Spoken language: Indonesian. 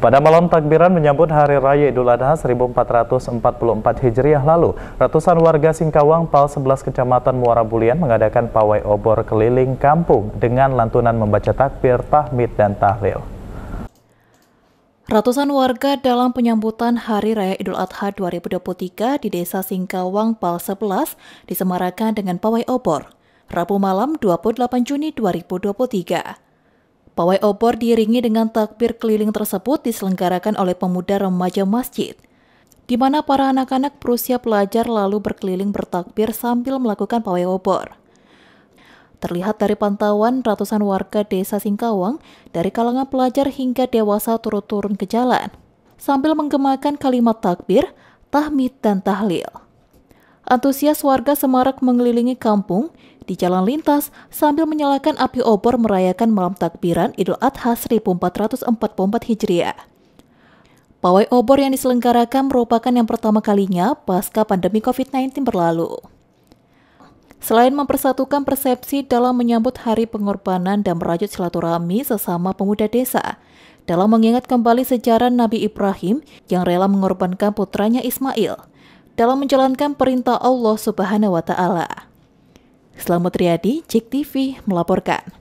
Pada malam takbiran menyambut Hari Raya Idul Adha 1444 Hijriah lalu, ratusan warga Singkawang Pal 11 Kecamatan Muara Bulian mengadakan pawai obor keliling kampung dengan lantunan membaca takbir, tahmid, dan tahlil. Ratusan warga dalam penyambutan Hari Raya Idul Adha 2023 di Desa Singkawang Pal 11 disemarakan dengan pawai obor, Rabu malam 28 Juni 2023. Pawai obor diiringi dengan takbir keliling tersebut diselenggarakan oleh pemuda remaja masjid, di mana para anak-anak berusia pelajar lalu berkeliling bertakbir sambil melakukan pawai obor. Terlihat dari pantauan ratusan warga desa Singkawang dari kalangan pelajar hingga dewasa turut turun ke jalan, sambil menggemakan kalimat takbir, tahmid, dan tahlil antusias warga Semarak mengelilingi kampung di jalan lintas sambil menyalakan api obor merayakan malam takbiran Idul Adha 1444 Hijriah. Pawai obor yang diselenggarakan merupakan yang pertama kalinya pasca pandemi COVID-19 berlalu. Selain mempersatukan persepsi dalam menyambut hari pengorbanan dan merajut silaturahmi sesama pemuda desa, dalam mengingat kembali sejarah Nabi Ibrahim yang rela mengorbankan putranya Ismail – dalam menjalankan perintah Allah Subhanahu wa taala. Selamat Riyadi, Cik TV melaporkan.